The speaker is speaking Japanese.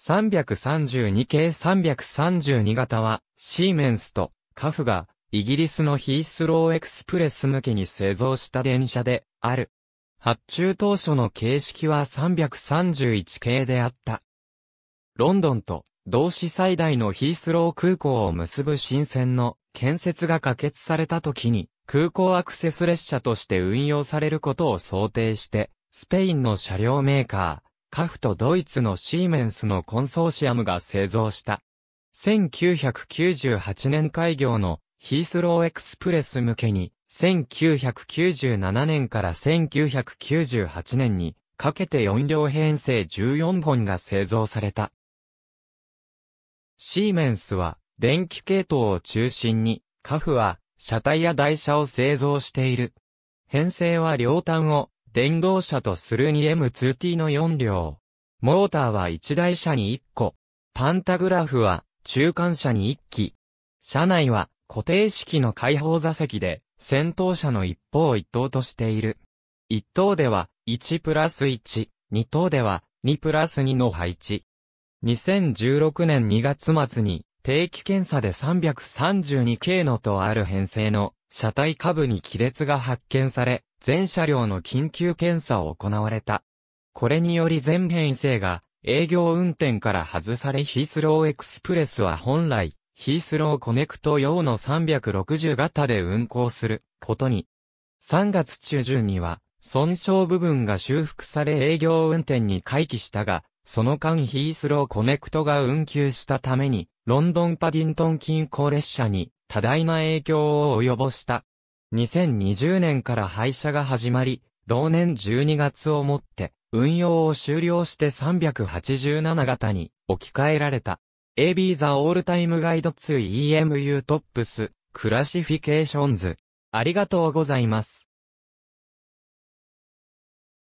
332系332型は、シーメンスとカフが、イギリスのヒースローエクスプレス向けに製造した電車で、ある。発注当初の形式は331系であった。ロンドンと同市最大のヒースロー空港を結ぶ新線の建設が可決された時に空港アクセス列車として運用されることを想定してスペインの車両メーカーカフとドイツのシーメンスのコンソーシアムが製造した。1998年開業のヒースローエクスプレス向けに、1997年から1998年にかけて4両編成14本が製造された。シーメンスは電気系統を中心に、カフは車体や台車を製造している。編成は両端を電動車とする 2M2T の4両。モーターは1台車に1個。パンタグラフは中間車に1機。車内は固定式の開放座席で、先頭車の一方一等としている。一等では1プラス1、二等では2プラス2の配置。2016年2月末に定期検査で 332K のとある編成の車体下部に亀裂が発見され、全車両の緊急検査を行われた。これにより全編成が営業運転から外されヒースローエクスプレスは本来、ヒースローコネクト用の360型で運行することに。3月中旬には、損傷部分が修復され営業運転に回帰したが、その間ヒースローコネクトが運休したために、ロンドンパディントン近郊列車に多大な影響を及ぼした。2020年から廃車が始まり、同年12月をもって、運用を終了して387型に置き換えられた。AB The All Time Guide to EMU Tops Classifications。ありがとうございます。